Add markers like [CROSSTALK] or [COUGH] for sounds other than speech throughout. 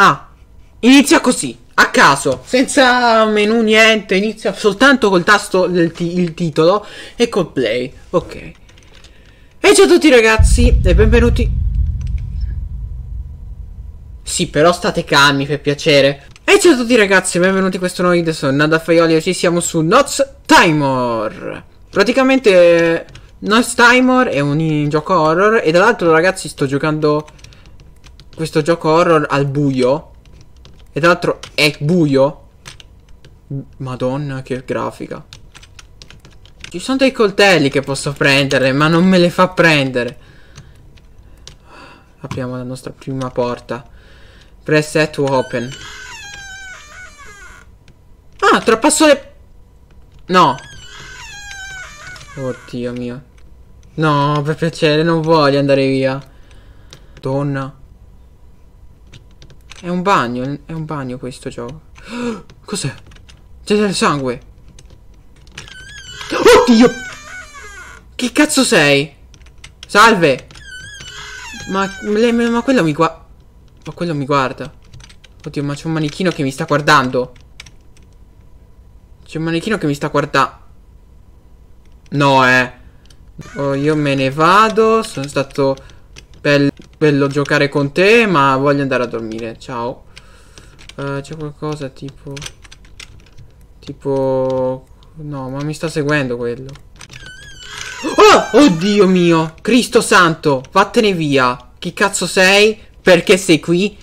Ah, inizia così, a caso, senza menu niente, inizia soltanto col tasto del il titolo e col play. Ok. E ciao a tutti ragazzi e benvenuti. Sì, però state calmi per piacere. E ciao a tutti ragazzi, e benvenuti in questo nuovo video, sono Nada Faioli e ci siamo su Noz Timer. Praticamente Noz Timer è un gioco horror e tra l'altro ragazzi sto giocando questo gioco horror al buio. E tra l'altro è buio. Madonna, che grafica. Ci sono dei coltelli che posso prendere, ma non me le fa prendere. Apriamo la nostra prima porta. Press set to open. Ah, trapasso le... No. Oddio mio. No, per piacere, non voglio andare via. Donna. È un bagno, è un bagno questo gioco. [GASPS] Cos'è? C'è del sangue. Oddio! Che cazzo sei? Salve! Ma, le, ma quello mi guarda... Ma quello mi guarda. Oddio, ma c'è un manichino che mi sta guardando. C'è un manichino che mi sta guardando. No, eh. Oh, io me ne vado. Sono stato... Bello, bello giocare con te, ma voglio andare a dormire. Ciao. Uh, C'è qualcosa tipo... Tipo... No, ma mi sta seguendo quello. Oh! Oddio mio! Cristo santo! Vattene via! Chi cazzo sei? Perché sei qui?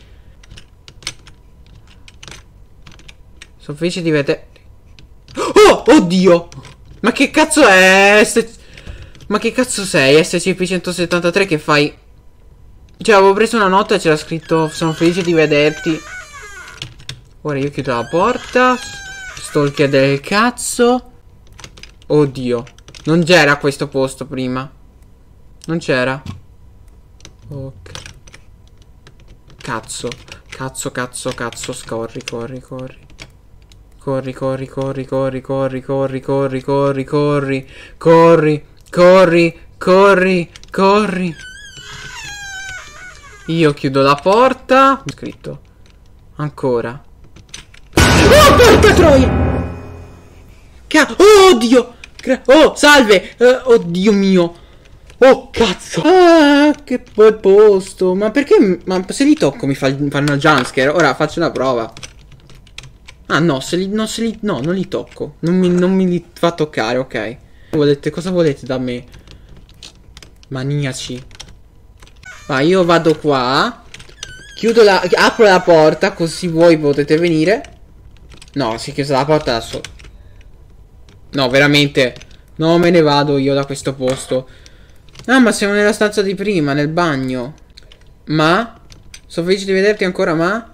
Sono felice di vedere... Oh! Oddio! Ma che cazzo è? Ma che cazzo sei? SCP-173 che fai... Cioè, avevo preso una nota e c'era scritto Sono felice di vederti. Ora io chiudo la porta. Stalker del cazzo. Oddio. Non c'era questo posto prima. Non c'era. Ok. Cazzo. Cazzo, cazzo, cazzo. Scorri, corri, corri. Corri, corri, corri, corri, corri, corri, corri, corri, corri, corri, corri, corri, corri. Io chiudo la porta. Ho Scritto. Ancora. Oh, porca troia! Ca oh, oddio! Oh, salve! Uh, oddio mio! Oh, cazzo! Ah, che bel posto! Ma perché... Ma se li tocco mi fa, fanno una jumpscare? Ora faccio una prova. Ah, no, se li... No, se li... No, non li tocco. Non mi, non mi li fa toccare, ok. Volete, cosa volete da me? Maniaci. Ma io vado qua. Chiudo la... Apro la porta così voi potete venire. No, si è chiusa la porta da sotto. No, veramente. Non me ne vado io da questo posto. Ah, ma siamo nella stanza di prima, nel bagno. Ma? Sono felice di vederti ancora, ma?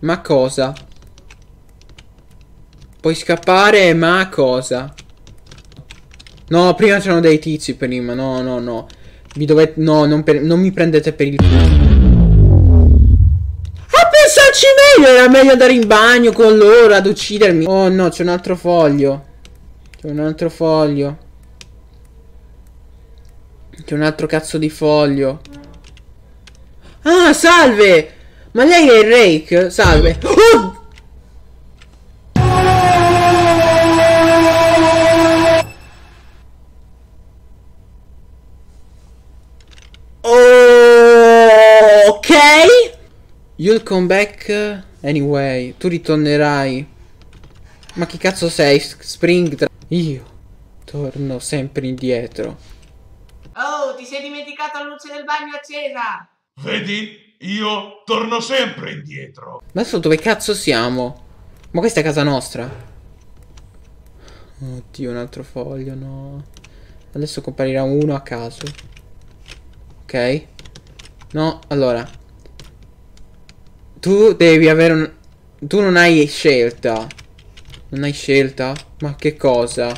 Ma cosa? Puoi scappare, ma cosa? No, prima c'erano dei tizi prima, no, no, no. Vi dovete... No, non, per... non mi prendete per il culo. A pensarci meglio, era meglio andare in bagno con loro ad uccidermi. Oh no, c'è un altro foglio. C'è un altro foglio. C'è un altro cazzo di foglio. Ah, salve! Ma lei è il rake? Salve. Oh! You'll come back anyway. Tu ritornerai. Ma chi cazzo sei? Spring Io torno sempre indietro. Oh, ti sei dimenticato la luce del bagno accesa! Vedi? Io torno sempre indietro. Ma adesso dove cazzo siamo? Ma questa è casa nostra. Oddio, un altro foglio, no. Adesso comparirà uno a caso. Ok. No, allora, tu devi avere un... Tu non hai scelta. Non hai scelta? Ma che cosa?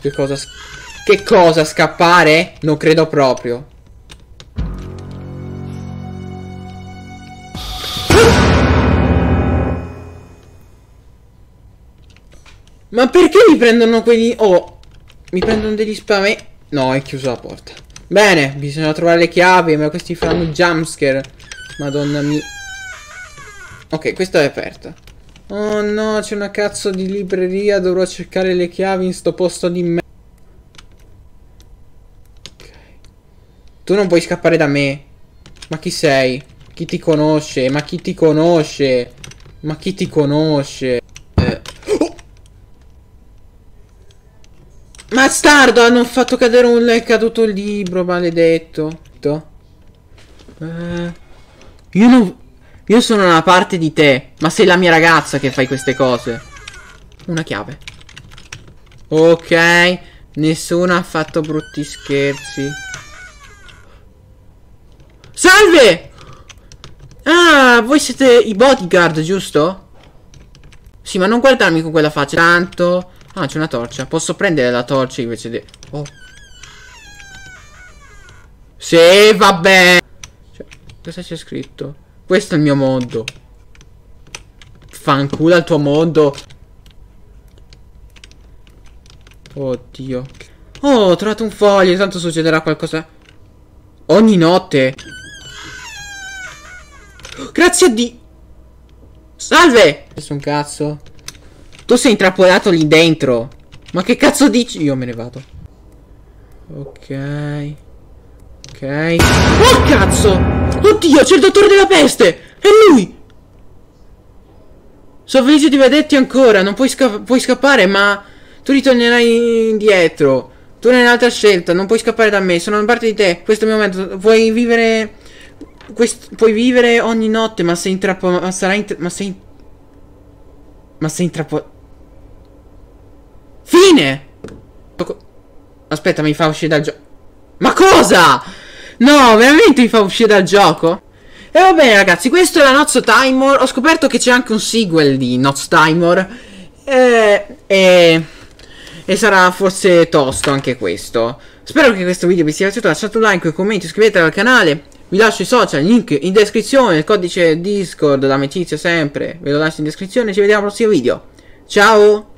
Che cosa... Che cosa? Scappare? Non credo proprio. Ma perché mi prendono quelli... Oh, mi prendono degli spaventi... No, è chiusa la porta. Bene, bisogna trovare le chiavi, ma questi faranno jumpscare. Madonna mia. Ok, questo è aperto. Oh no, c'è una cazzo di libreria, dovrò cercare le chiavi in sto posto di me. Okay. Tu non puoi scappare da me. Ma chi sei? Chi ti conosce? Ma chi ti conosce? Ma chi ti conosce? Eh. Oh! [GASPS] Bastardo, hanno fatto cadere un... è caduto il libro, maledetto. Eh. Io non... Io sono una parte di te, ma sei la mia ragazza che fai queste cose. Una chiave. Ok, nessuno ha fatto brutti scherzi. Salve! Ah, voi siete i bodyguard, giusto? Sì, ma non guardarmi con quella faccia. Tanto... Ah, c'è una torcia. Posso prendere la torcia invece di... Oh. Sì, vabbè. Cioè, cosa c'è scritto? Questo è il mio mondo. Fanculo al tuo mondo. Oddio. Oh, ho trovato un foglio, tanto succederà qualcosa. Ogni notte. Grazie a di... Salve! Adesso un cazzo. Tu sei intrappolato lì dentro. Ma che cazzo dici? Io me ne vado. Ok. Ok. Oh cazzo! Oddio, c'è il dottore della peste! È lui! Sono felice di vedetti ancora, non puoi, sca puoi scappare, ma tu ritornerai indietro. Tu hai un'altra scelta, non puoi scappare da me, sono una parte di te. Questo è il mio momento, puoi vivere... Quest puoi vivere ogni notte, ma sei intrappolato... Ma sarai... In ma sei... In ma sei intrappolato... Fine! Aspetta, mi fa uscire dal gioco... Ma cosa? No, veramente mi fa uscire dal gioco? E va bene ragazzi, questo è era Nozzo Timor. Ho scoperto che c'è anche un sequel di Nozzo Timor. E, eh, e, e, sarà forse tosto anche questo. Spero che questo video vi sia piaciuto. Lasciate un like, un commento, iscrivetevi al canale. Vi lascio i social, link in descrizione, il codice Discord, l'amicizia sempre. Ve lo lascio in descrizione. Ci vediamo al prossimo video. Ciao!